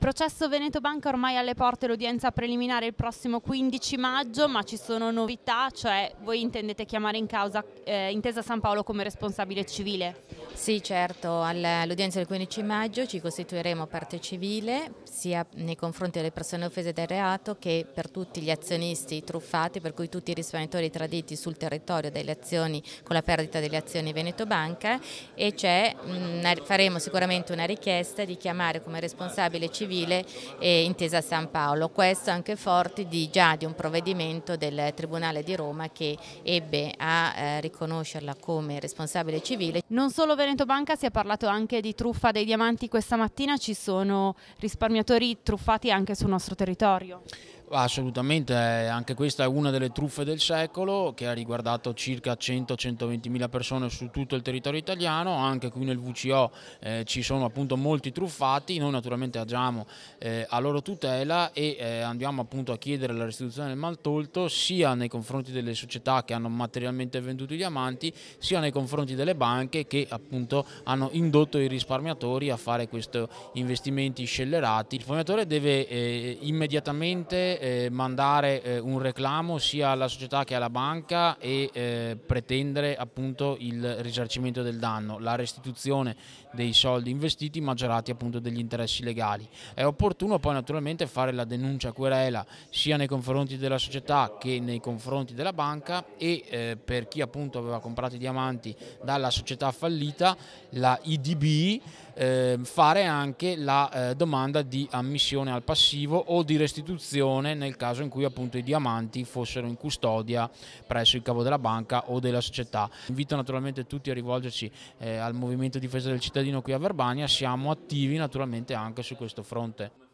Processo Veneto Banca ormai alle porte l'udienza preliminare il prossimo 15 maggio, ma ci sono novità, cioè voi intendete chiamare in causa eh, Intesa San Paolo come responsabile civile? Sì, certo, all'udienza del 15 maggio ci costituiremo parte civile sia nei confronti delle persone offese del reato che per tutti gli azionisti truffati, per cui tutti i risparmiatori traditi sul territorio azioni, con la perdita delle azioni Veneto Banca e mh, mm, faremo sicuramente una richiesta di chiamare come responsabile civile eh, Intesa San Paolo, questo anche forti di, già di un provvedimento del Tribunale di Roma che ebbe a eh, riconoscerla come responsabile civile. Non solo Veneto Salento Banca si è parlato anche di truffa dei diamanti questa mattina, ci sono risparmiatori truffati anche sul nostro territorio. Assolutamente, eh, anche questa è una delle truffe del secolo che ha riguardato circa 100-120 mila persone su tutto il territorio italiano, anche qui nel VCO eh, ci sono appunto molti truffati, noi naturalmente agiamo eh, a loro tutela e eh, andiamo appunto a chiedere la restituzione del maltolto sia nei confronti delle società che hanno materialmente venduto i diamanti, sia nei confronti delle banche che appunto hanno indotto i risparmiatori a fare questi investimenti scellerati. Il risparmiatore deve eh, immediatamente eh, mandare eh, un reclamo sia alla società che alla banca e eh, pretendere appunto il risarcimento del danno, la restituzione dei soldi investiti maggiorati appunto degli interessi legali. È opportuno poi naturalmente fare la denuncia querela sia nei confronti della società che nei confronti della banca e eh, per chi appunto aveva comprato i diamanti dalla società fallita, la IDB eh, fare anche la eh, domanda di ammissione al passivo o di restituzione nel caso in cui appunto i diamanti fossero in custodia presso il capo della banca o della società. Invito naturalmente tutti a rivolgersi eh, al Movimento Difesa del Cittadino qui a Verbania, siamo attivi naturalmente anche su questo fronte.